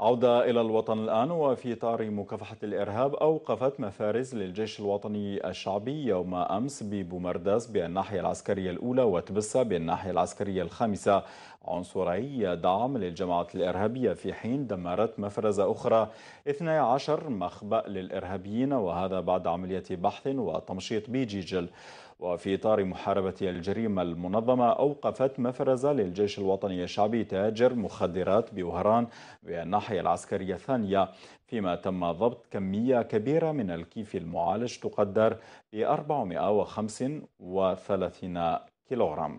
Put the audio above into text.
عودة إلى الوطن الآن وفي إطار مكافحة الإرهاب أوقفت مفارز للجيش الوطني الشعبي يوم أمس ببومرداس بالناحية العسكرية الأولى وتبسة بالناحية العسكرية الخامسة عنصري دعم للجماعات الإرهابية في حين دمرت مفرزة أخرى 12 مخبأ للإرهابيين وهذا بعد عملية بحث وتمشيط بيجيجل وفي إطار محاربة الجريمة المنظمة أوقفت مفرزة للجيش الوطني الشعبي تاجر مخدرات بوهران بالناحية العسكرية الثانية فيما تم ضبط كمية كبيرة من الكيف المعالج تقدر ب 435 كيلوغرام